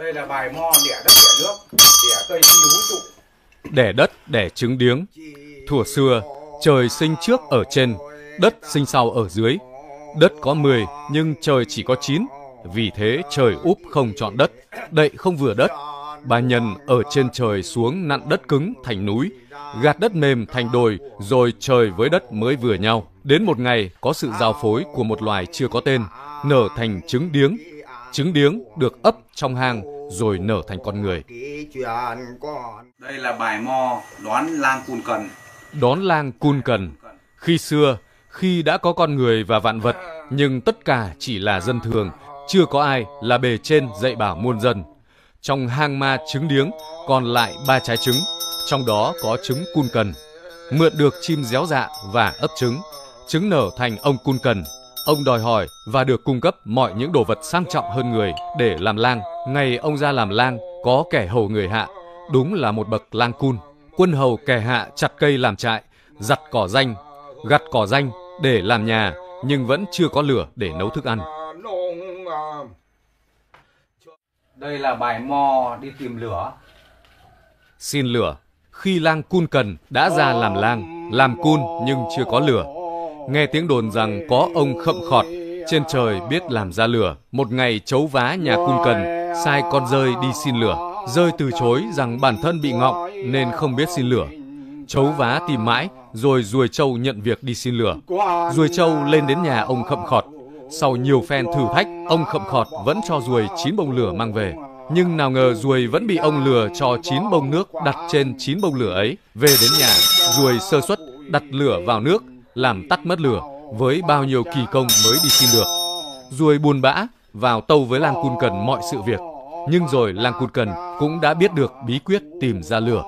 Đây là bài mo đẻ đất đẻ nước, đẻ cây phi vũ trụ. Đẻ đất đẻ trứng điếng. Thủa xưa, trời sinh trước ở trên, đất sinh sau ở dưới. Đất có 10 nhưng trời chỉ có 9, vì thế trời úp không chọn đất, đậy không vừa đất. Bà nhân ở trên trời xuống nặn đất cứng thành núi, gạt đất mềm thành đồi, rồi trời với đất mới vừa nhau. Đến một ngày có sự giao phối của một loài chưa có tên, nở thành trứng điếng, trứng điếng được ấp trong hang rồi nở thành con người. Đây là bài mò đoán lang cun cần. Đón lang cun cần. Khi xưa, khi đã có con người và vạn vật, nhưng tất cả chỉ là dân thường, chưa có ai là bề trên dạy bảo muôn dân. Trong hang ma trứng điếng còn lại ba trái trứng, trong đó có trứng cun cần. Mượn được chim réo dạ và ấp trứng, trứng nở thành ông cun cần Ông đòi hỏi và được cung cấp mọi những đồ vật sang trọng hơn người để làm lang. Ngày ông ra làm lang có kẻ hầu người hạ, đúng là một bậc lang cun. Quân hầu kẻ hạ chặt cây làm trại, giặt cỏ danh, gặt cỏ danh để làm nhà nhưng vẫn chưa có lửa để nấu thức ăn. Đây là bài mò đi tìm lửa. Xin lửa, khi lang cun cần đã ra làm lang, làm cun nhưng chưa có lửa nghe tiếng đồn rằng có ông khậm khọt trên trời biết làm ra lửa, một ngày chấu vá nhà cung cần, sai con rơi đi xin lửa. Rơi từ chối rằng bản thân bị ngọng nên không biết xin lửa. Chấu vá tìm mãi, rồi Ruồi Châu nhận việc đi xin lửa. Ruồi Châu lên đến nhà ông Khậm Khọt. Sau nhiều phen thử thách, ông Khậm Khọt vẫn cho Ruồi chín bông lửa mang về. Nhưng nào ngờ Ruồi vẫn bị ông lừa cho chín bông nước đặt trên chín bông lửa ấy. Về đến nhà, Ruồi sơ suất đặt lửa vào nước làm tắt mất lửa với bao nhiêu kỳ công mới đi xin được. Rồi buồn bã vào tâu với Lang Cun Cần mọi sự việc. Nhưng rồi Lang Cun Cần cũng đã biết được bí quyết tìm ra lửa.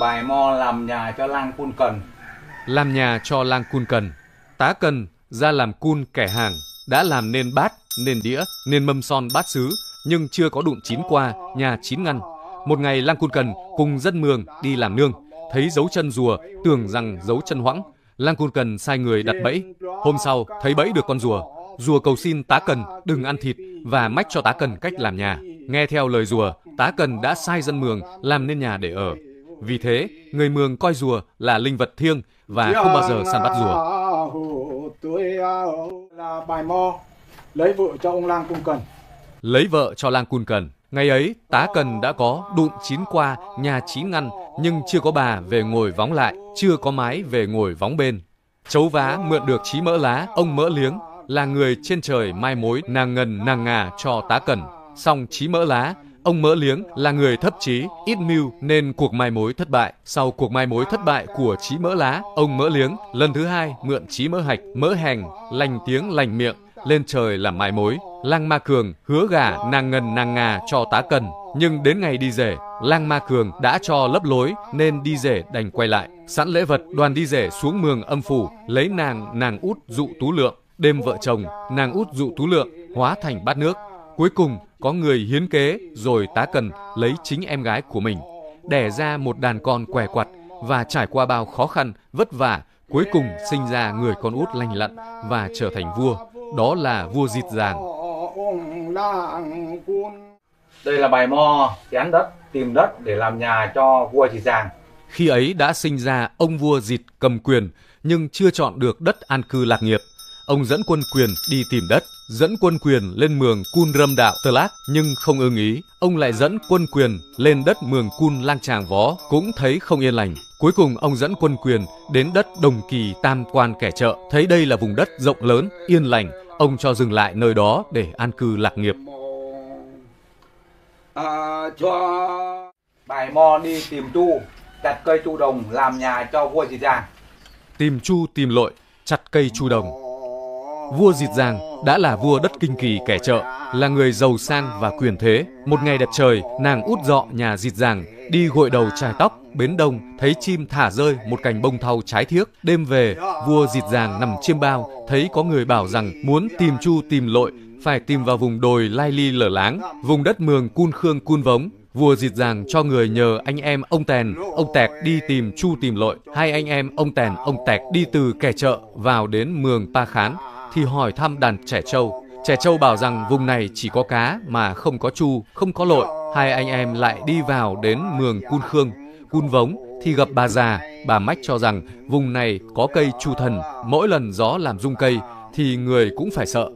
Bài mo làm nhà cho Lang Cun Cần. Làm nhà cho Lang Cun Cần. Tá Cần ra làm cun kẻ hàng đã làm nên bát, nên đĩa, nên mâm son bát sứ nhưng chưa có đụng chín qua nhà chín ngăn. Một ngày Lang Cun Cần cùng dân mường đi làm nương thấy dấu chân rùa, tưởng rằng dấu chân hoãng. Lang Côn Cần sai người đặt bẫy. Hôm sau, thấy bẫy được con rùa. Rùa cầu xin tá cần đừng ăn thịt và mách cho tá cần cách làm nhà. Nghe theo lời rùa, tá cần đã sai dân mường làm nên nhà để ở. Vì thế, người mường coi rùa là linh vật thiêng và không bao giờ săn bắt rùa. Là bài mo lấy vợ cho ông Lang Cung Cần. Lấy vợ cho Lang Cung Cần. Ngày ấy, tá cần đã có đụn chín qua, nhà chín ngăn, nhưng chưa có bà về ngồi vóng lại, chưa có mái về ngồi vóng bên. Chấu vá mượn được chí mỡ lá, ông mỡ liếng, là người trên trời mai mối nàng ngần nàng ngà cho tá cần. xong chí mỡ lá, ông mỡ liếng là người thấp trí, ít mưu nên cuộc mai mối thất bại. Sau cuộc mai mối thất bại của chí mỡ lá, ông mỡ liếng lần thứ hai mượn chí mỡ hạch, mỡ hành, lành tiếng lành miệng, lên trời làm mai mối. Lang Ma Cường hứa gà nàng ngần nàng ngà cho tá cần, nhưng đến ngày đi rể, Lang Ma Cường đã cho lấp lối nên đi rể đành quay lại. Sẵn lễ vật, đoàn đi rể xuống mường âm phủ, lấy nàng nàng út dụ tú lượng. Đêm vợ chồng, nàng út dụ tú lượng hóa thành bát nước. Cuối cùng có người hiến kế rồi tá cần lấy chính em gái của mình, đẻ ra một đàn con què quặt và trải qua bao khó khăn, vất vả, cuối cùng sinh ra người con út lành lặn và trở thành vua đó là vua Diệt Giàng. Đây là bài mò chén đất, tìm đất để làm nhà cho vua Diệt Giàng. Khi ấy đã sinh ra ông vua Diệt cầm quyền nhưng chưa chọn được đất an cư lạc nghiệp. Ông dẫn quân quyền đi tìm đất, dẫn quân quyền lên mường Cun Râm Đạo Tờ Lác nhưng không ưng ý. Ông lại dẫn quân quyền lên đất mường Cun Lang Tràng Vó cũng thấy không yên lành. Cuối cùng ông dẫn quân quyền đến đất Đồng Kỳ Tam Quan Kẻ Chợ, thấy đây là vùng đất rộng lớn, yên lành, ông cho dừng lại nơi đó để an cư lạc nghiệp. À, cho bài mò đi tìm chu, chặt cây chu đồng làm nhà cho vua dịt giang. Tìm chu tìm lội, chặt cây chu đồng Vua Diệt Giàng đã là vua đất kinh kỳ kẻ trợ, là người giàu sang và quyền thế. Một ngày đẹp trời, nàng út dọ nhà Diệt Giàng, đi gội đầu chải tóc, bến đông, thấy chim thả rơi một cành bông thau trái thiếc. Đêm về, vua Diệt Giàng nằm chiêm bao, thấy có người bảo rằng muốn tìm chu tìm lội, phải tìm vào vùng đồi lai ly lở láng, vùng đất mường cun khương cun vống, vua dịt dàng cho người nhờ anh em ông Tèn, ông Tẹt đi tìm Chu tìm lội. Hai anh em ông Tèn, ông Tẹt đi từ kẻ chợ vào đến mường Pa Khán thì hỏi thăm đàn trẻ trâu. Trẻ trâu bảo rằng vùng này chỉ có cá mà không có chu, không có lội. Hai anh em lại đi vào đến mường Cun Khương, Cun Vống thì gặp bà già, bà Mách cho rằng vùng này có cây chu thần, mỗi lần gió làm rung cây thì người cũng phải sợ.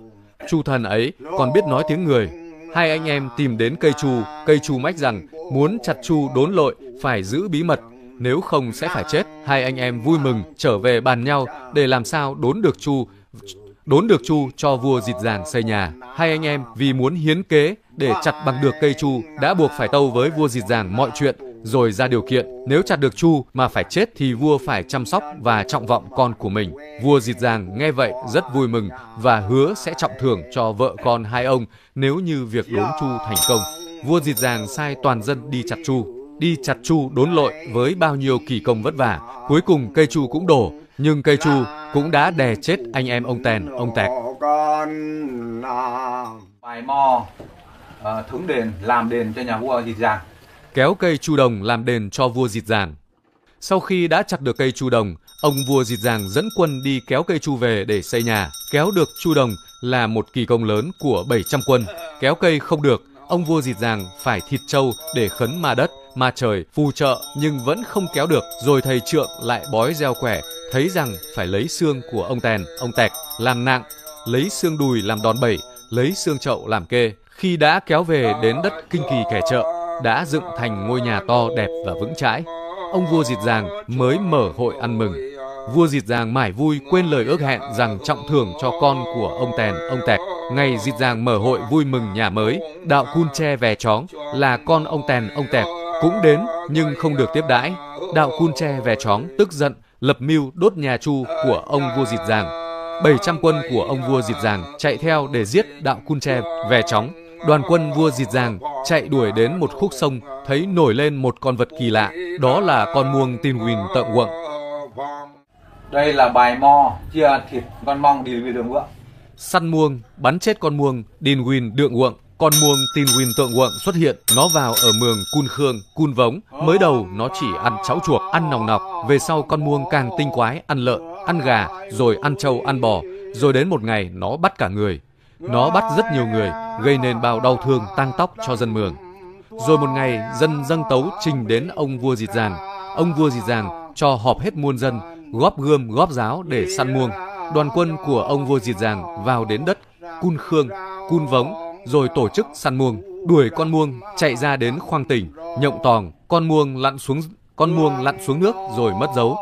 Chu thần ấy còn biết nói tiếng người, hai anh em tìm đến cây chu, cây chu mách rằng muốn chặt chu đốn lội phải giữ bí mật, nếu không sẽ phải chết. Hai anh em vui mừng trở về bàn nhau để làm sao đốn được chu đốn được chu cho vua dịt dàn xây nhà. Hai anh em vì muốn hiến kế để chặt bằng được cây chu đã buộc phải tâu với vua dịt dàng mọi chuyện rồi ra điều kiện nếu chặt được Chu mà phải chết thì vua phải chăm sóc và trọng vọng con của mình. Vua Diệt giang nghe vậy rất vui mừng và hứa sẽ trọng thưởng cho vợ con hai ông nếu như việc đốn Chu thành công. Vua Diệt giang sai toàn dân đi chặt Chu. Đi chặt Chu đốn lội với bao nhiêu kỳ công vất vả, cuối cùng cây Chu cũng đổ, nhưng cây Chu cũng đã đè chết anh em ông Tèn, ông Tẹt. Bài mò uh, thúng đền, làm đền cho nhà vua Diệt giang kéo cây chu đồng làm đền cho vua Dịt Giàng. Sau khi đã chặt được cây chu đồng, ông vua Dịt Giàng dẫn quân đi kéo cây chu về để xây nhà. Kéo được chu đồng là một kỳ công lớn của 700 quân. Kéo cây không được, ông vua Dịt Giàng phải thịt trâu để khấn ma đất, ma trời, phù trợ nhưng vẫn không kéo được. Rồi thầy trượng lại bói gieo quẻ, thấy rằng phải lấy xương của ông Tèn, ông Tẹc làm nặng, lấy xương đùi làm đòn bẩy, lấy xương chậu làm kê. Khi đã kéo về đến đất kinh kỳ kẻ trợ, đã dựng thành ngôi nhà to đẹp và vững chãi. Ông vua Diệt Giàng mới mở hội ăn mừng. Vua Diệt Giàng mải vui quên lời ước hẹn rằng trọng thưởng cho con của ông Tèn, ông Tẹt. Ngày Diệt Giàng mở hội vui mừng nhà mới, đạo Cun Tre về chóng là con ông Tèn, ông Tẹt cũng đến nhưng không được tiếp đãi. Đạo Cun Tre về chóng tức giận, lập mưu đốt nhà Chu của ông vua Diệt Giàng. 700 quân của ông vua Diệt Giàng chạy theo để giết đạo Cun Tre về chóng đoàn quân vua dịt giàng chạy đuổi đến một khúc sông thấy nổi lên một con vật kỳ lạ, đó là con muông tin huỳnh tợn quượng. Đây là bài mo chia thịt con mong đi về đường quượng. Săn muông, bắn chết con muông, tin huỳnh đượng quượng. Con muông tin huỳnh tượng quượng xuất hiện, nó vào ở mường Cun Khương, Cun Vống. Mới đầu nó chỉ ăn cháo chuộc, ăn nòng nọc, về sau con muông càng tinh quái, ăn lợn, ăn gà, rồi ăn trâu, ăn bò. Rồi đến một ngày nó bắt cả người, nó bắt rất nhiều người, gây nên bao đau thương tang tóc cho dân Mường. Rồi một ngày, dân dâng tấu trình đến ông vua Dịt Giàng. Ông vua Dịt Giàng cho họp hết muôn dân, góp gươm góp giáo để săn muông. Đoàn quân của ông vua Dịt Giàng vào đến đất Cun Khương, Cun Vống, rồi tổ chức săn muông, đuổi con muông chạy ra đến khoang tỉnh, nhộng tòng, con muông lặn xuống con muông lặn xuống nước rồi mất dấu.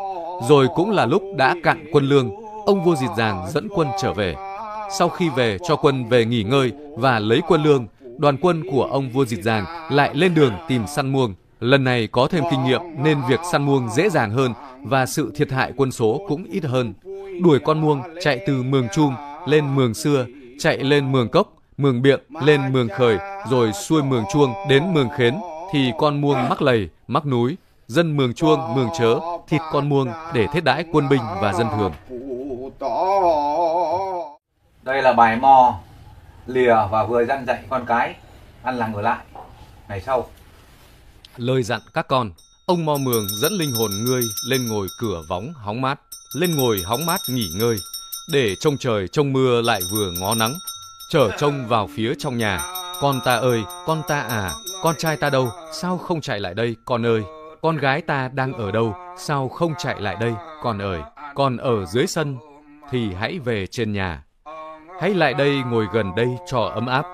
Rồi cũng là lúc đã cạn quân lương, ông vua Dịt Giàng dẫn quân trở về. Sau khi về cho quân về nghỉ ngơi và lấy quân lương, đoàn quân của ông vua Dịch Giàng lại lên đường tìm săn muông. Lần này có thêm kinh nghiệm nên việc săn muông dễ dàng hơn và sự thiệt hại quân số cũng ít hơn. Đuổi con muông chạy từ Mường Chum lên Mường Xưa, chạy lên Mường Cốc, Mường Biện lên Mường Khởi, rồi xuôi Mường Chuông đến Mường Khến thì con muông mắc lầy, mắc núi, dân Mường Chuông, Mường Chớ thịt con muông để thết đãi quân binh và dân thường. Đây là bài mò lìa và vừa dặn dạy con cái ăn là ở lại. Ngày sau. Lời dặn các con, ông mò Mường dẫn linh hồn ngươi lên ngồi cửa võng hóng mát, lên ngồi hóng mát nghỉ ngơi, để trông trời trông mưa lại vừa ngó nắng. Trở trông vào phía trong nhà, con ta ơi, con ta à, con trai ta đâu, sao không chạy lại đây, con ơi, con gái ta đang ở đâu, sao không chạy lại đây, con ơi, con ở dưới sân, thì hãy về trên nhà. Hãy lại đây ngồi gần đây cho ấm áp.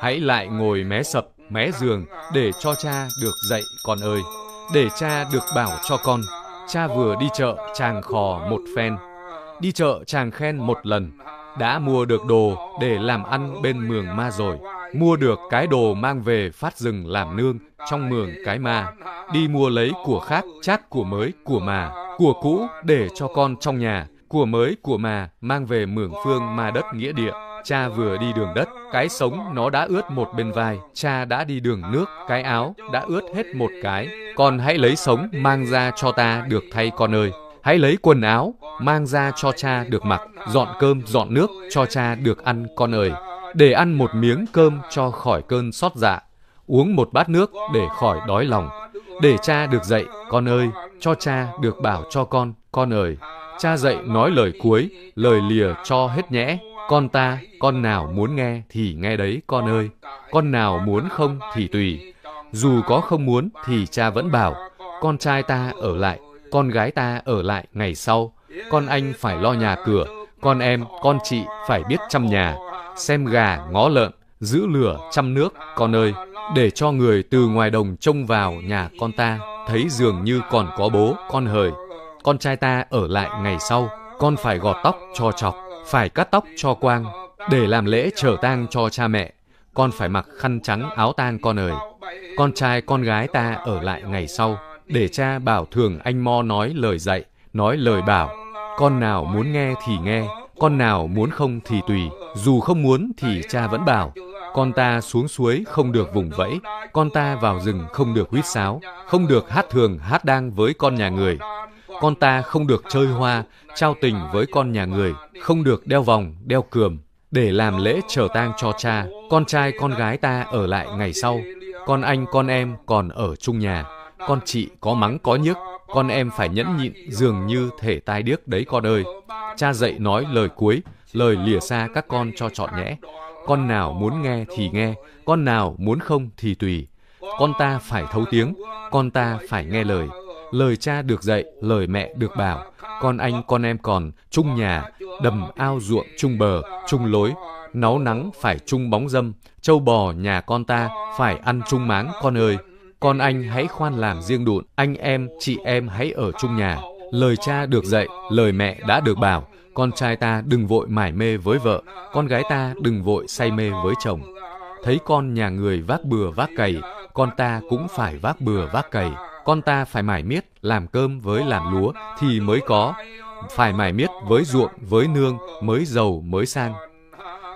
Hãy lại ngồi mé sập, mé giường để cho cha được dạy con ơi. Để cha được bảo cho con. Cha vừa đi chợ chàng khò một phen. Đi chợ chàng khen một lần. Đã mua được đồ để làm ăn bên mường ma rồi. Mua được cái đồ mang về phát rừng làm nương trong mường cái ma. Đi mua lấy của khác, chát của mới, của mà, của cũ để cho con trong nhà của mới của mà mang về mường phương mà đất nghĩa địa cha vừa đi đường đất cái sống nó đã ướt một bên vai cha đã đi đường nước cái áo đã ướt hết một cái con hãy lấy sống mang ra cho ta được thay con ơi hãy lấy quần áo mang ra cho cha được mặc dọn cơm dọn nước cho cha được ăn con ơi để ăn một miếng cơm cho khỏi cơn xót dạ uống một bát nước để khỏi đói lòng để cha được dậy con ơi cho cha được bảo cho con con ơi Cha dạy nói lời cuối, lời lìa cho hết nhẽ. Con ta, con nào muốn nghe thì nghe đấy con ơi. Con nào muốn không thì tùy. Dù có không muốn thì cha vẫn bảo, con trai ta ở lại, con gái ta ở lại ngày sau. Con anh phải lo nhà cửa, con em, con chị phải biết chăm nhà, xem gà, ngó lợn, giữ lửa, chăm nước, con ơi. Để cho người từ ngoài đồng trông vào nhà con ta, thấy dường như còn có bố, con hời, con trai ta ở lại ngày sau, con phải gọt tóc cho chọc, phải cắt tóc cho quang, để làm lễ trở tang cho cha mẹ. Con phải mặc khăn trắng áo tang con ơi. Con trai con gái ta ở lại ngày sau, để cha bảo thường anh Mo nói lời dạy, nói lời bảo. Con nào muốn nghe thì nghe, con nào muốn không thì tùy, dù không muốn thì cha vẫn bảo. Con ta xuống suối không được vùng vẫy, con ta vào rừng không được huýt sáo, không được hát thường hát đang với con nhà người, con ta không được chơi hoa, trao tình với con nhà người, không được đeo vòng, đeo cườm, để làm lễ trở tang cho cha. Con trai con gái ta ở lại ngày sau, con anh con em còn ở chung nhà. Con chị có mắng có nhức, con em phải nhẫn nhịn dường như thể tai điếc đấy con ơi. Cha dạy nói lời cuối, lời lìa xa các con cho chọn nhẽ. Con nào muốn nghe thì nghe, con nào muốn không thì tùy. Con ta phải thấu tiếng, con ta phải nghe lời lời cha được dạy, lời mẹ được bảo, con anh con em còn, chung nhà, đầm ao ruộng chung bờ, chung lối, náu nắng phải chung bóng dâm, châu bò nhà con ta phải ăn chung máng con ơi. Con anh hãy khoan làm riêng đụn, anh em, chị em hãy ở chung nhà. Lời cha được dạy, lời mẹ đã được bảo, con trai ta đừng vội mải mê với vợ, con gái ta đừng vội say mê với chồng. Thấy con nhà người vác bừa vác cày, con ta cũng phải vác bừa vác cày con ta phải mải miết làm cơm với làm lúa thì mới có, phải mải miết với ruộng, với nương mới giàu, mới sang.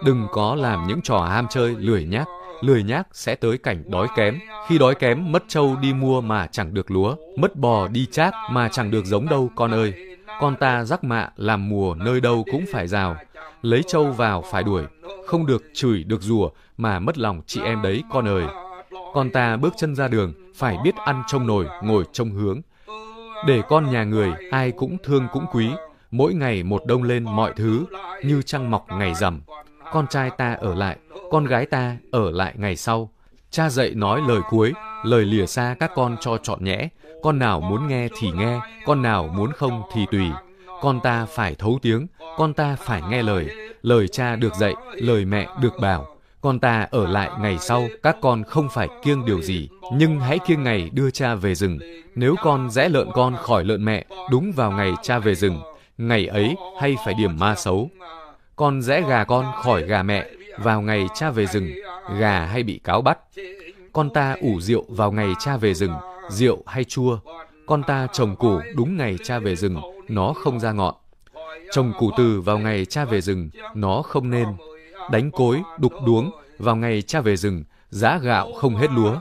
Đừng có làm những trò ham chơi lười nhác, lười nhác sẽ tới cảnh đói kém. Khi đói kém, mất trâu đi mua mà chẳng được lúa, mất bò đi chác mà chẳng được giống đâu con ơi. Con ta rắc mạ làm mùa nơi đâu cũng phải rào, lấy trâu vào phải đuổi, không được chửi được rùa mà mất lòng chị em đấy con ơi. Con ta bước chân ra đường, phải biết ăn trông nồi, ngồi trông hướng. Để con nhà người, ai cũng thương cũng quý, mỗi ngày một đông lên mọi thứ, như trăng mọc ngày rằm. Con trai ta ở lại, con gái ta ở lại ngày sau. Cha dạy nói lời cuối, lời lìa xa các con cho chọn nhẽ. Con nào muốn nghe thì nghe, con nào muốn không thì tùy. Con ta phải thấu tiếng, con ta phải nghe lời. Lời cha được dạy, lời mẹ được bảo, con ta ở lại ngày sau, các con không phải kiêng điều gì, nhưng hãy kiêng ngày đưa cha về rừng. Nếu con rẽ lợn con khỏi lợn mẹ, đúng vào ngày cha về rừng, ngày ấy hay phải điểm ma xấu. Con rẽ gà con khỏi gà mẹ, vào ngày cha về rừng, gà hay bị cáo bắt. Con ta ủ rượu vào ngày cha về rừng, rượu hay chua. Con ta trồng củ đúng ngày cha về rừng, nó không ra ngọn. Trồng củ từ vào ngày cha về rừng, nó không nên đánh cối, đục đuống, vào ngày cha về rừng, giá gạo không hết lúa,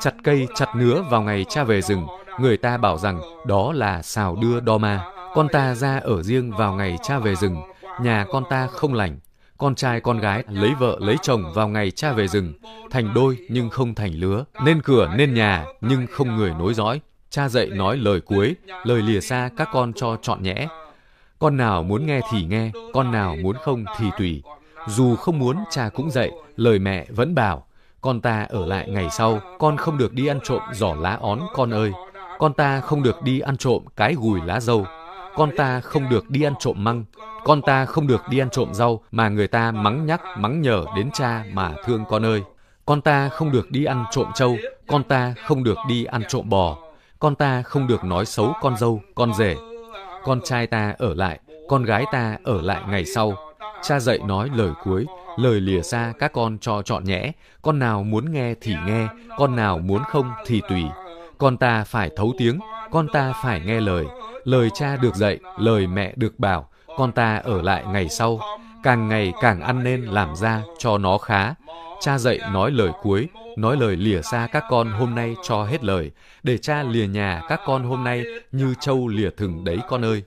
chặt cây, chặt nứa vào ngày cha về rừng, người ta bảo rằng đó là xào đưa đo ma. Con ta ra ở riêng vào ngày cha về rừng, nhà con ta không lành. Con trai con gái lấy vợ lấy chồng vào ngày cha về rừng, thành đôi nhưng không thành lứa, nên cửa nên nhà nhưng không người nối dõi. Cha dạy nói lời cuối, lời lìa xa các con cho chọn nhẽ. Con nào muốn nghe thì nghe, con nào muốn không thì tùy. Dù không muốn cha cũng dạy, lời mẹ vẫn bảo, con ta ở lại ngày sau, con không được đi ăn trộm giỏ lá ón con ơi. Con ta không được đi ăn trộm cái gùi lá dâu. Con ta không được đi ăn trộm măng. Con ta không được đi ăn trộm rau mà người ta mắng nhắc, mắng nhở đến cha mà thương con ơi. Con ta không được đi ăn trộm trâu. Con ta không được đi ăn trộm bò. Con ta không được nói xấu con dâu, con rể. Con trai ta ở lại, con gái ta ở lại ngày sau, Cha dạy nói lời cuối, lời lìa xa các con cho chọn nhẽ, con nào muốn nghe thì nghe, con nào muốn không thì tùy. Con ta phải thấu tiếng, con ta phải nghe lời, lời cha được dạy, lời mẹ được bảo, con ta ở lại ngày sau, càng ngày càng ăn nên làm ra cho nó khá. Cha dạy nói lời cuối, nói lời lìa xa các con hôm nay cho hết lời, để cha lìa nhà các con hôm nay như trâu lìa thừng đấy con ơi.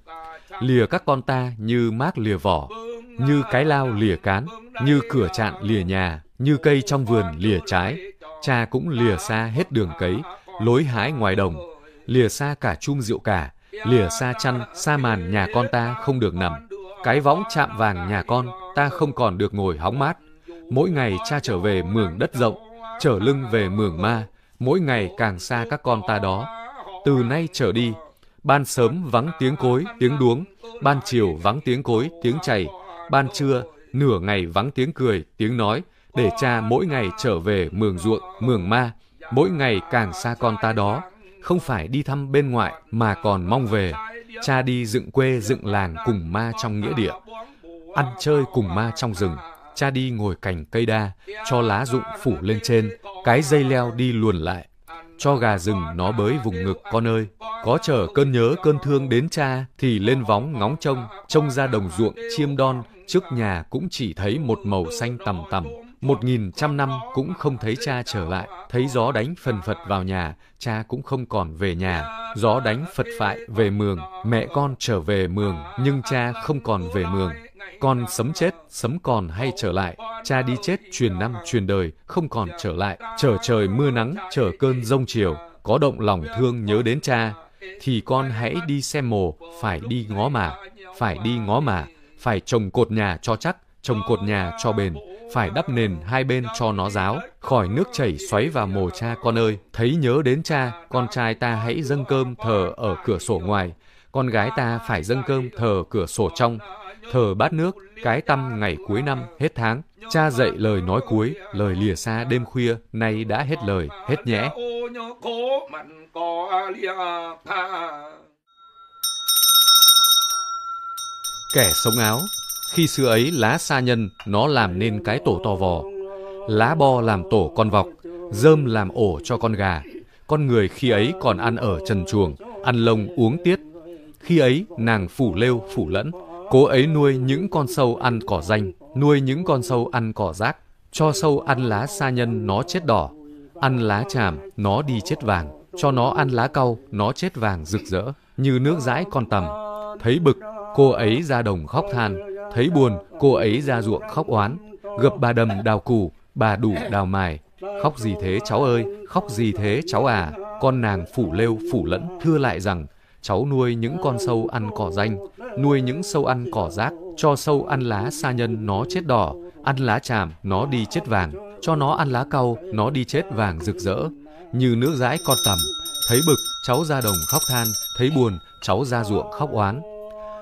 Lìa các con ta như mác lìa vỏ, như cái lao lìa cán, như cửa chạn lìa nhà, như cây trong vườn lìa trái, cha cũng lìa xa hết đường cấy, lối hái ngoài đồng, lìa xa cả chung rượu cả, lìa xa chăn, xa màn nhà con ta không được nằm, cái võng chạm vàng nhà con, ta không còn được ngồi hóng mát. Mỗi ngày cha trở về mường đất rộng, trở lưng về mường ma, mỗi ngày càng xa các con ta đó. Từ nay trở đi, ban sớm vắng tiếng cối, tiếng đuống, ban chiều vắng tiếng cối, tiếng chảy ban trưa, nửa ngày vắng tiếng cười, tiếng nói, để cha mỗi ngày trở về mường ruộng, mường ma, mỗi ngày càng xa con ta đó, không phải đi thăm bên ngoại mà còn mong về. Cha đi dựng quê dựng làng cùng ma trong nghĩa địa, ăn chơi cùng ma trong rừng. Cha đi ngồi cành cây đa, cho lá rụng phủ lên trên, cái dây leo đi luồn lại. Cho gà rừng nó bới vùng ngực con ơi, có chờ cơn nhớ cơn thương đến cha thì lên vóng ngóng trông, trông ra đồng ruộng chiêm đon trước nhà cũng chỉ thấy một màu xanh tầm tầm. Một nghìn trăm năm cũng không thấy cha trở lại, thấy gió đánh phần phật vào nhà, cha cũng không còn về nhà. Gió đánh phật phại về mường, mẹ con trở về mường, nhưng cha không còn về mường. Con sấm chết, sấm còn hay trở lại, cha đi chết truyền năm truyền đời, không còn trở lại, trở trời mưa nắng, trở cơn rông chiều, có động lòng thương nhớ đến cha, thì con hãy đi xem mồ, phải đi ngó mà, phải đi ngó mà, phải trồng cột nhà cho chắc, trồng cột nhà cho bền, phải đắp nền hai bên cho nó ráo, khỏi nước chảy xoáy vào mồ cha con ơi. Thấy nhớ đến cha, con trai ta hãy dâng cơm thờ ở cửa sổ ngoài, con gái ta phải dâng cơm thờ cửa sổ trong, thờ bát nước, cái tâm ngày cuối năm, hết tháng. Cha dạy lời nói cuối, lời lìa xa đêm khuya, nay đã hết lời, hết nhẽ. Kẻ sống áo, khi xưa ấy lá sa nhân nó làm nên cái tổ to vò. Lá bo làm tổ con vọc, dơm làm ổ cho con gà. Con người khi ấy còn ăn ở trần chuồng, ăn lông uống tiết. Khi ấy nàng phủ lêu phủ lẫn, cố ấy nuôi những con sâu ăn cỏ danh, nuôi những con sâu ăn cỏ rác, cho sâu ăn lá sa nhân nó chết đỏ, ăn lá tràm nó đi chết vàng, cho nó ăn lá cau nó chết vàng rực rỡ như nước dãi con tầm. Thấy bực Cô ấy ra đồng khóc than, thấy buồn, cô ấy ra ruộng khóc oán, gặp bà đầm đào củ, bà đủ đào mài. Khóc gì thế cháu ơi, khóc gì thế cháu à, con nàng phủ lêu phủ lẫn thưa lại rằng, cháu nuôi những con sâu ăn cỏ danh, nuôi những sâu ăn cỏ rác, cho sâu ăn lá sa nhân nó chết đỏ, ăn lá tràm nó đi chết vàng, cho nó ăn lá cau nó đi chết vàng rực rỡ, như nước dãi con tầm. Thấy bực, cháu ra đồng khóc than, thấy buồn, cháu ra ruộng khóc oán,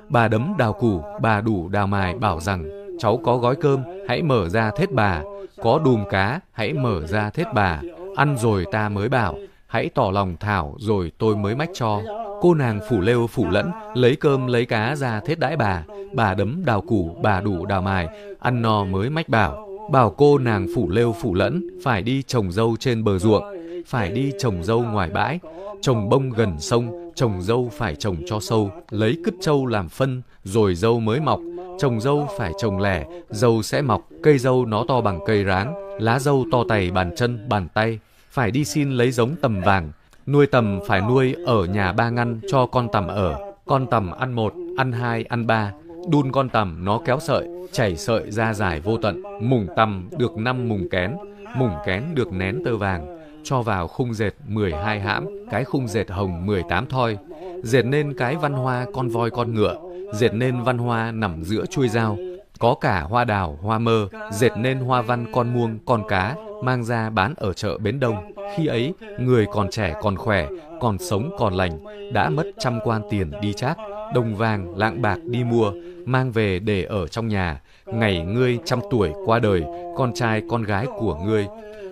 Bà đấm đào củ, bà đủ đào mài bảo rằng cháu có gói cơm, hãy mở ra thết bà. Có đùm cá, hãy mở ra thết bà. Ăn rồi ta mới bảo, hãy tỏ lòng thảo rồi tôi mới mách cho. Cô nàng phủ lêu phủ lẫn, lấy cơm lấy cá ra thết đãi bà. Bà đấm đào củ, bà đủ đào mài, ăn no mới mách bảo. Bảo cô nàng phủ lêu phủ lẫn, phải đi trồng dâu trên bờ ruộng, phải đi trồng dâu ngoài bãi, trồng bông gần sông, trồng dâu phải trồng cho sâu, lấy cứt trâu làm phân, rồi dâu mới mọc, trồng dâu phải trồng lẻ, dâu sẽ mọc, cây dâu nó to bằng cây ráng, lá dâu to tày bàn chân, bàn tay, phải đi xin lấy giống tầm vàng, nuôi tầm phải nuôi ở nhà ba ngăn cho con tầm ở, con tầm ăn một, ăn hai, ăn ba, đun con tầm nó kéo sợi, chảy sợi ra dài vô tận, mùng tầm được năm mùng kén, mùng kén được nén tơ vàng, cho vào khung dệt 12 hãm, cái khung dệt hồng 18 thoi, dệt nên cái văn hoa con voi con ngựa, dệt nên văn hoa nằm giữa chuôi dao, có cả hoa đào, hoa mơ, dệt nên hoa văn con muông, con cá, mang ra bán ở chợ Bến Đông. Khi ấy, người còn trẻ còn khỏe, còn sống còn lành, đã mất trăm quan tiền đi chác, đồng vàng, lạng bạc đi mua, mang về để ở trong nhà. Ngày ngươi trăm tuổi qua đời, con trai con gái của ngươi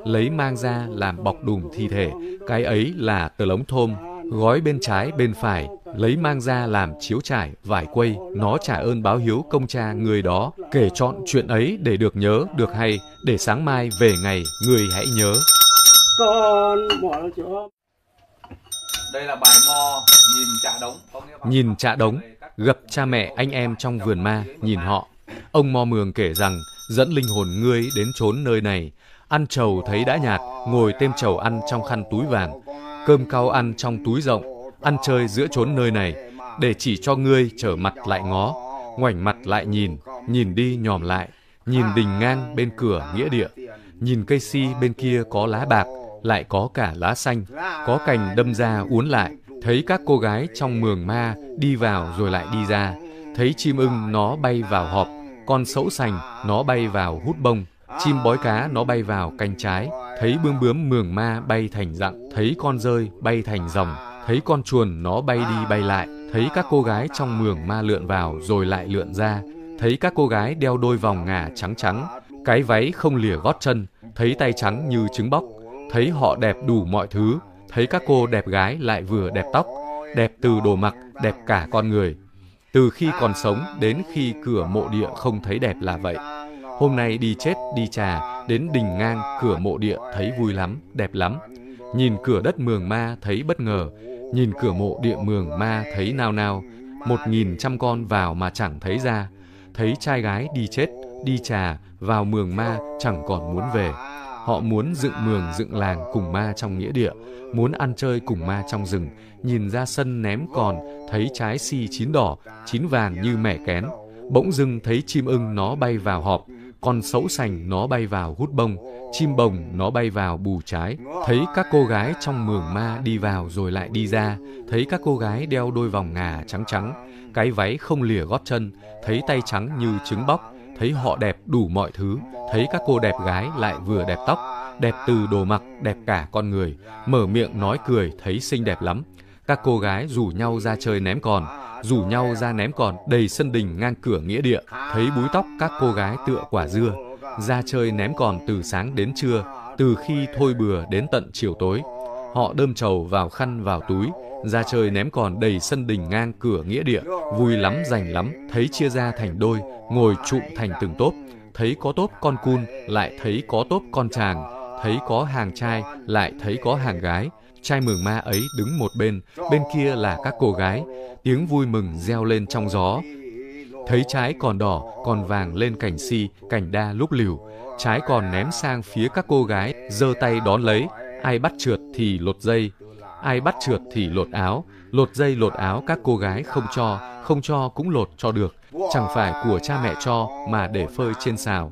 lấy mang ra làm bọc đùm thi thể. Cái ấy là tờ lống thôm, gói bên trái bên phải, lấy mang ra làm chiếu trải, vải quây. Nó trả ơn báo hiếu công cha người đó, kể chọn chuyện ấy để được nhớ, được hay, để sáng mai về ngày, người hãy nhớ. Con bỏ chỗ. Đây là bài mo nhìn trả đống. Nhìn trạ đống, gặp cha mẹ anh em trong vườn ma, nhìn họ. Ông Mo Mường kể rằng dẫn linh hồn ngươi đến trốn nơi này, Ăn trầu thấy đã nhạt, ngồi têm trầu ăn trong khăn túi vàng, cơm cao ăn trong túi rộng, ăn chơi giữa chốn nơi này, để chỉ cho ngươi trở mặt lại ngó, ngoảnh mặt lại nhìn, nhìn đi nhòm lại, nhìn đình ngang bên cửa nghĩa địa, nhìn cây si bên kia có lá bạc, lại có cả lá xanh, có cành đâm ra uốn lại, thấy các cô gái trong mường ma đi vào rồi lại đi ra, thấy chim ưng nó bay vào họp, con sẫu sành nó bay vào hút bông. Chim bói cá nó bay vào canh trái, thấy bươm bướm mường ma bay thành dặn, thấy con rơi bay thành dòng, thấy con chuồn nó bay đi bay lại, thấy các cô gái trong mường ma lượn vào rồi lại lượn ra, thấy các cô gái đeo đôi vòng ngà trắng trắng, cái váy không lìa gót chân, thấy tay trắng như trứng bóc, thấy họ đẹp đủ mọi thứ, thấy các cô đẹp gái lại vừa đẹp tóc, đẹp từ đồ mặc, đẹp cả con người. Từ khi còn sống đến khi cửa mộ địa không thấy đẹp là vậy. Hôm nay đi chết, đi trà, đến đình ngang, cửa mộ địa thấy vui lắm, đẹp lắm. Nhìn cửa đất mường ma thấy bất ngờ, nhìn cửa mộ địa mường ma thấy nao nao. Một nghìn trăm con vào mà chẳng thấy ra, thấy trai gái đi chết, đi trà, vào mường ma chẳng còn muốn về. Họ muốn dựng mường dựng làng cùng ma trong nghĩa địa, muốn ăn chơi cùng ma trong rừng, nhìn ra sân ném còn, thấy trái si chín đỏ, chín vàng như mẻ kén. Bỗng dưng thấy chim ưng nó bay vào họp, con sấu sành nó bay vào hút bông, chim bồng nó bay vào bù trái. Thấy các cô gái trong mường ma đi vào rồi lại đi ra, thấy các cô gái đeo đôi vòng ngà trắng trắng, cái váy không lìa gót chân, thấy tay trắng như trứng bóc, thấy họ đẹp đủ mọi thứ, thấy các cô đẹp gái lại vừa đẹp tóc, đẹp từ đồ mặc, đẹp cả con người, mở miệng nói cười thấy xinh đẹp lắm, các cô gái rủ nhau ra chơi ném còn, rủ nhau ra ném còn đầy sân đình ngang cửa nghĩa địa, thấy búi tóc các cô gái tựa quả dưa, ra chơi ném còn từ sáng đến trưa, từ khi thôi bừa đến tận chiều tối. Họ đơm trầu vào khăn vào túi, ra chơi ném còn đầy sân đình ngang cửa nghĩa địa, vui lắm rành lắm, thấy chia ra thành đôi, ngồi trụm thành từng tốp, thấy có tốp con cun, lại thấy có tốp con chàng, thấy có hàng trai, lại thấy có hàng gái, Trai mường ma ấy đứng một bên, bên kia là các cô gái. Tiếng vui mừng reo lên trong gió. Thấy trái còn đỏ, còn vàng lên cành si, cành đa lúc liều. Trái còn ném sang phía các cô gái, giơ tay đón lấy. Ai bắt trượt thì lột dây, ai bắt trượt thì lột áo, lột dây lột áo các cô gái không cho, không cho cũng lột cho được, chẳng phải của cha mẹ cho mà để phơi trên xào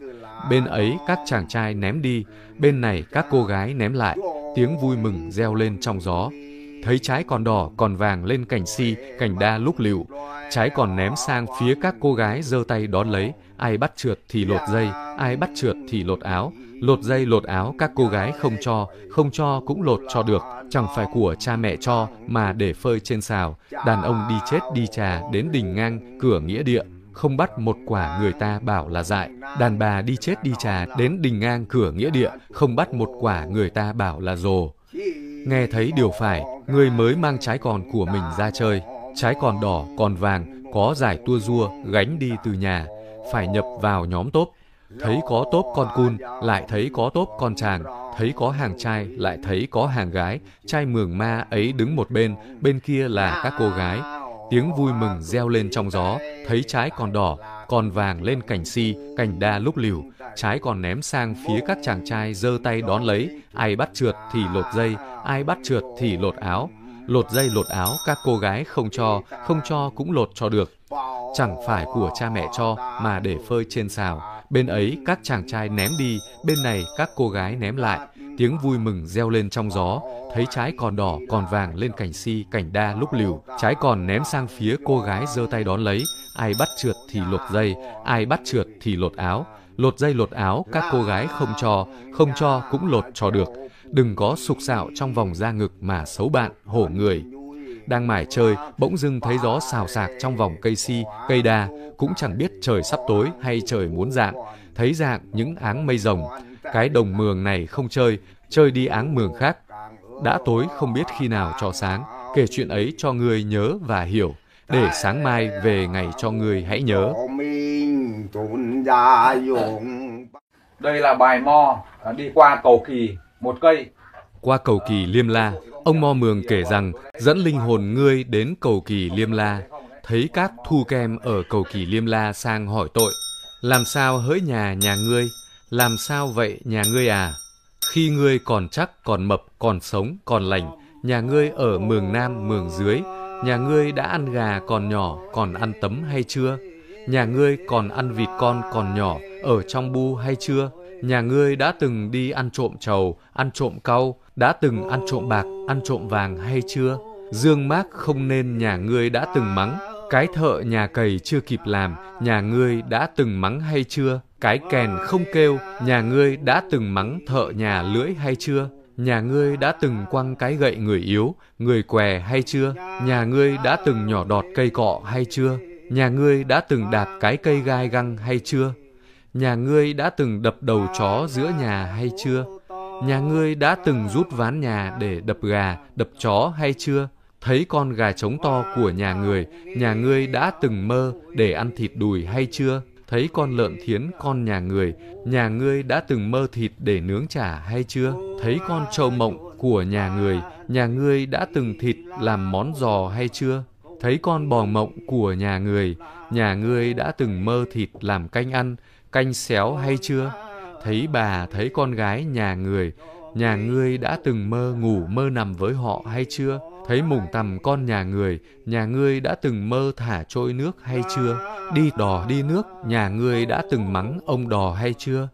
bên ấy các chàng trai ném đi, bên này các cô gái ném lại, tiếng vui mừng reo lên trong gió. Thấy trái còn đỏ, còn vàng lên cành si, cành đa lúc liều. Trái còn ném sang phía các cô gái giơ tay đón lấy, ai bắt trượt thì lột dây, ai bắt trượt thì lột áo. Lột dây lột áo các cô gái không cho, không cho cũng lột cho được, chẳng phải của cha mẹ cho mà để phơi trên xào. Đàn ông đi chết đi trà đến đỉnh ngang, cửa nghĩa địa, không bắt một quả người ta bảo là dại. Đàn bà đi chết đi trà đến đình ngang cửa nghĩa địa, không bắt một quả người ta bảo là rồ. Nghe thấy điều phải, người mới mang trái còn của mình ra chơi. Trái còn đỏ, còn vàng, có giải tua rua, gánh đi từ nhà, phải nhập vào nhóm tốp. Thấy có tốp con cun, lại thấy có tốp con chàng, thấy có hàng trai, lại thấy có hàng gái. Trai mường ma ấy đứng một bên, bên kia là các cô gái tiếng vui mừng reo lên trong gió, thấy trái còn đỏ, còn vàng lên cành si, cành đa lúc liều, trái còn ném sang phía các chàng trai giơ tay đón lấy, ai bắt trượt thì lột dây, ai bắt trượt thì lột áo. Lột dây lột áo các cô gái không cho, không cho cũng lột cho được. Chẳng phải của cha mẹ cho mà để phơi trên xào, bên ấy các chàng trai ném đi, bên này các cô gái ném lại, Tiếng vui mừng reo lên trong gió, thấy trái còn đỏ còn vàng lên cành si, cành đa lúc liều, trái còn ném sang phía cô gái giơ tay đón lấy, ai bắt trượt thì lột dây, ai bắt trượt thì lột áo, lột dây lột áo các cô gái không cho, không cho cũng lột cho được. Đừng có sục sạo trong vòng da ngực mà xấu bạn, hổ người. Đang mải chơi, bỗng dưng thấy gió xào xạc trong vòng cây si, cây đa, cũng chẳng biết trời sắp tối hay trời muốn dạng. Thấy dạng những áng mây rồng, cái đồng mường này không chơi, chơi đi áng mường khác. Đã tối không biết khi nào cho sáng, kể chuyện ấy cho người nhớ và hiểu, để sáng mai về ngày cho người hãy nhớ. Đây là bài Mo, à, đi qua cầu kỳ, một cây. Qua cầu kỳ Liêm La, ông Mo Mường kể rằng dẫn linh hồn ngươi đến cầu kỳ Liêm La, thấy các thu kem ở cầu kỳ Liêm La sang hỏi tội. Làm sao hỡi nhà nhà ngươi, làm sao vậy nhà ngươi à? Khi ngươi còn chắc, còn mập, còn sống, còn lành, nhà ngươi ở mường nam, mường dưới, nhà ngươi đã ăn gà còn nhỏ, còn ăn tấm hay chưa? Nhà ngươi còn ăn vịt con còn nhỏ, ở trong bu hay chưa? Nhà ngươi đã từng đi ăn trộm trầu, ăn trộm cau, đã từng ăn trộm bạc, ăn trộm vàng hay chưa? Dương mác không nên nhà ngươi đã từng mắng, cái thợ nhà cầy chưa kịp làm, nhà ngươi đã từng mắng hay chưa? Cái kèn không kêu, nhà ngươi đã từng mắng thợ nhà lưỡi hay chưa? Nhà ngươi đã từng quăng cái gậy người yếu, người què hay chưa? Nhà ngươi đã từng nhỏ đọt cây cọ hay chưa? Nhà ngươi đã từng đạp cái cây gai găng hay chưa? Nhà ngươi đã từng đập đầu chó giữa nhà hay chưa? Nhà ngươi đã từng rút ván nhà để đập gà, đập chó hay chưa? Thấy con gà trống to của nhà người, nhà ngươi đã từng mơ để ăn thịt đùi hay chưa? thấy con lợn thiến con nhà người, nhà ngươi đã từng mơ thịt để nướng chả hay chưa? Thấy con trâu mộng của nhà người, nhà ngươi đã từng thịt làm món giò hay chưa? Thấy con bò mộng của nhà người, nhà ngươi đã từng mơ thịt làm canh ăn, canh xéo hay chưa? Thấy bà thấy con gái nhà người, nhà ngươi đã từng mơ ngủ mơ nằm với họ hay chưa? Thấy mùng tằm con nhà người, nhà ngươi đã từng mơ thả trôi nước hay chưa? Đi đò đi nước, nhà ngươi đã từng mắng ông đò hay chưa?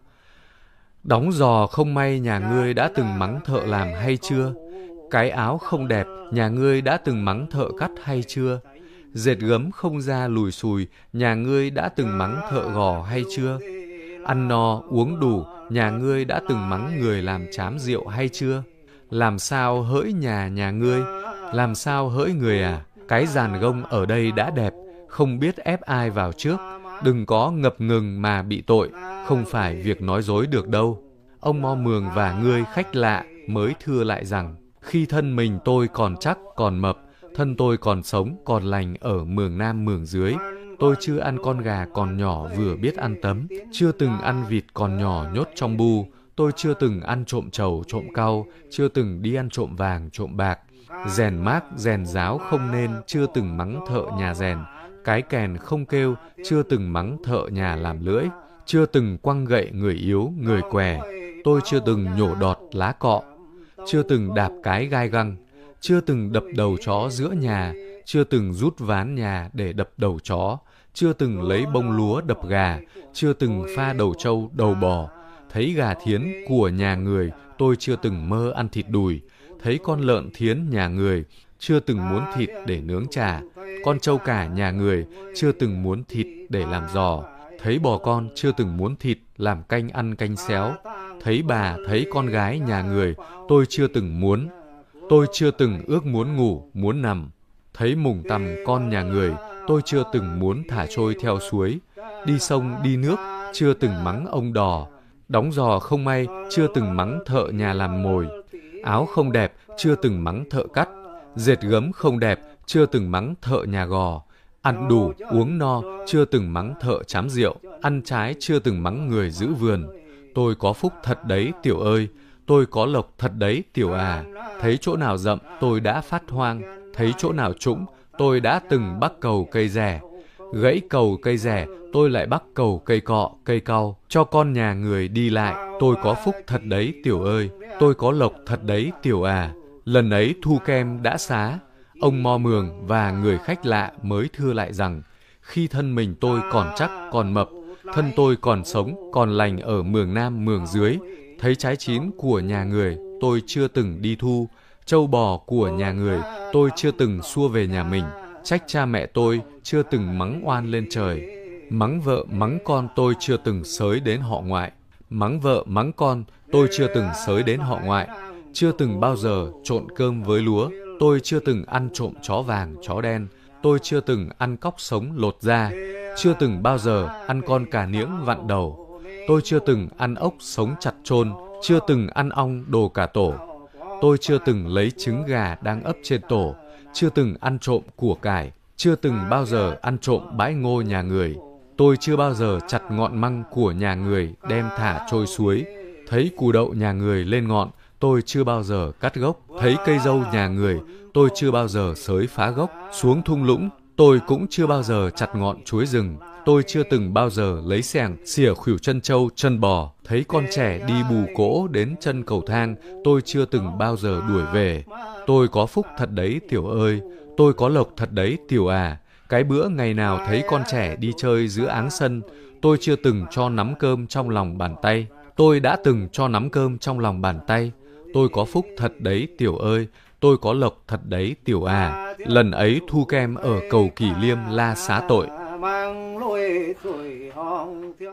Đóng giò không may nhà ngươi đã từng mắng thợ làm hay chưa? Cái áo không đẹp, nhà ngươi đã từng mắng thợ cắt hay chưa? Dệt gấm không ra lùi xùi, nhà ngươi đã từng mắng thợ gò hay chưa? Ăn no, uống đủ, nhà ngươi đã từng mắng người làm chám rượu hay chưa? Làm sao hỡi nhà nhà ngươi? Làm sao hỡi người à? Cái giàn gông ở đây đã đẹp, không biết ép ai vào trước. Đừng có ngập ngừng mà bị tội, không phải việc nói dối được đâu. Ông Mo Mường và ngươi khách lạ mới thưa lại rằng, khi thân mình tôi còn chắc, còn mập, thân tôi còn sống, còn lành ở mường nam mường dưới, Tôi chưa ăn con gà còn nhỏ vừa biết ăn tấm, chưa từng ăn vịt còn nhỏ nhốt trong bu, tôi chưa từng ăn trộm trầu trộm cau, chưa từng đi ăn trộm vàng trộm bạc, rèn mác rèn giáo không nên, chưa từng mắng thợ nhà rèn, cái kèn không kêu, chưa từng mắng thợ nhà làm lưỡi, chưa từng quăng gậy người yếu người què, tôi chưa từng nhổ đọt lá cọ, chưa từng đạp cái gai găng, chưa từng đập đầu chó giữa nhà, chưa từng rút ván nhà để đập đầu chó, chưa từng lấy bông lúa đập gà, chưa từng pha đầu trâu, đầu bò. Thấy gà thiến của nhà người, tôi chưa từng mơ ăn thịt đùi. Thấy con lợn thiến nhà người, chưa từng muốn thịt để nướng trà, Con trâu cả nhà người, chưa từng muốn thịt để làm giò. Thấy bò con chưa từng muốn thịt làm canh ăn canh xéo. Thấy bà, thấy con gái nhà người, tôi chưa từng muốn. Tôi chưa từng ước muốn ngủ, muốn nằm, Thấy mùng tằm con nhà người, tôi chưa từng muốn thả trôi theo suối. Đi sông, đi nước, chưa từng mắng ông đò. Đóng giò không may, chưa từng mắng thợ nhà làm mồi. Áo không đẹp, chưa từng mắng thợ cắt. Dệt gấm không đẹp, chưa từng mắng thợ nhà gò. Ăn đủ, uống no, chưa từng mắng thợ chám rượu. Ăn trái, chưa từng mắng người giữ vườn. Tôi có phúc thật đấy, tiểu ơi. Tôi có lộc thật đấy, tiểu à. Thấy chỗ nào rậm, tôi đã phát hoang thấy chỗ nào trũng, tôi đã từng bắt cầu cây rẻ. Gãy cầu cây rẻ, tôi lại bắt cầu cây cọ, cây cau, cho con nhà người đi lại. Tôi có phúc thật đấy tiểu ơi, tôi có lộc thật đấy tiểu à. Lần ấy thu kem đã xá, ông mo mường và người khách lạ mới thưa lại rằng, khi thân mình tôi còn chắc, còn mập, thân tôi còn sống, còn lành ở mường nam mường dưới, thấy trái chín của nhà người, tôi chưa từng đi thu, Châu bò của nhà người, tôi chưa từng xua về nhà mình. Trách cha mẹ tôi chưa từng mắng oan lên trời. Mắng vợ, mắng con tôi chưa từng sới đến họ ngoại. Mắng vợ, mắng con tôi chưa từng sới đến họ ngoại. Chưa từng bao giờ trộn cơm với lúa. Tôi chưa từng ăn trộm chó vàng, chó đen. Tôi chưa từng ăn cóc sống lột da. Chưa từng bao giờ ăn con cà niễng vặn đầu. Tôi chưa từng ăn ốc sống chặt chôn, chưa từng ăn ong đồ cả tổ, Tôi chưa từng lấy trứng gà đang ấp trên tổ, chưa từng ăn trộm của cải, chưa từng bao giờ ăn trộm bãi ngô nhà người. Tôi chưa bao giờ chặt ngọn măng của nhà người đem thả trôi suối. Thấy củ đậu nhà người lên ngọn, tôi chưa bao giờ cắt gốc. Thấy cây dâu nhà người, tôi chưa bao giờ sới phá gốc. Xuống thung lũng, tôi cũng chưa bao giờ chặt ngọn chuối rừng. Tôi chưa từng bao giờ lấy sẻng, xỉa khuỷu chân trâu, chân bò. Thấy con trẻ đi bù cỗ đến chân cầu thang, tôi chưa từng bao giờ đuổi về. Tôi có phúc thật đấy tiểu ơi, tôi có lộc thật đấy tiểu à. Cái bữa ngày nào thấy con trẻ đi chơi giữa áng sân, tôi chưa từng cho nắm cơm trong lòng bàn tay. Tôi đã từng cho nắm cơm trong lòng bàn tay. Tôi có phúc thật đấy tiểu ơi, tôi có lộc thật đấy tiểu à. Lần ấy thu kem ở cầu Kỳ Liêm la xá tội. 芒芦苇，苇蒿。